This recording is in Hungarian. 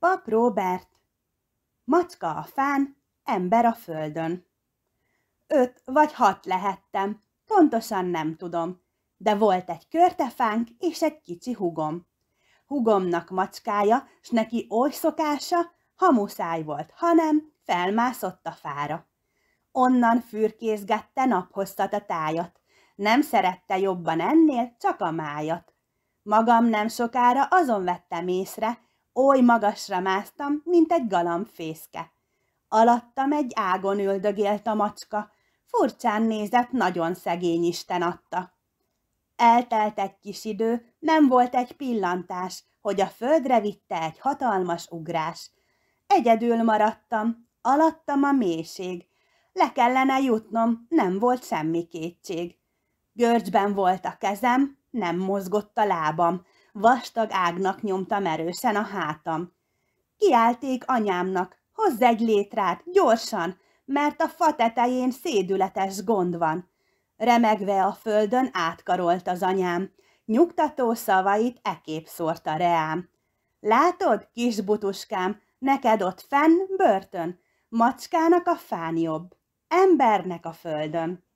Pap Robert, Macska a fán, ember a földön. Öt vagy hat lehettem, pontosan nem tudom, de volt egy körtefánk és egy kicsi hugom. Hugomnak macskája, s neki oly szokása, ha muszáj volt, hanem felmászott a fára. Onnan fürkészgette naphoztat a tájat, nem szerette jobban ennél, csak a májat. Magam nem sokára azon vettem észre, Oly magasra másztam, mint egy galambfészke. Alattam egy ágon üldögélt a macska, furcsán nézett, nagyon szegény Isten adta. Eltelt egy kis idő, nem volt egy pillantás, hogy a földre vitte egy hatalmas ugrás. Egyedül maradtam, alattam a mélység. Le kellene jutnom, nem volt semmi kétség. Görcsben volt a kezem, nem mozgott a lábam, vastag ágnak nyomtam erősen a hátam. Kiálték anyámnak, hozz egy létrát, gyorsan, mert a fa tetején szédületes gond van. Remegve a földön átkarolt az anyám, nyugtató szavait ekép szórta reám. Látod, kis butuskám, neked ott fenn börtön, macskának a fán jobb, embernek a földön.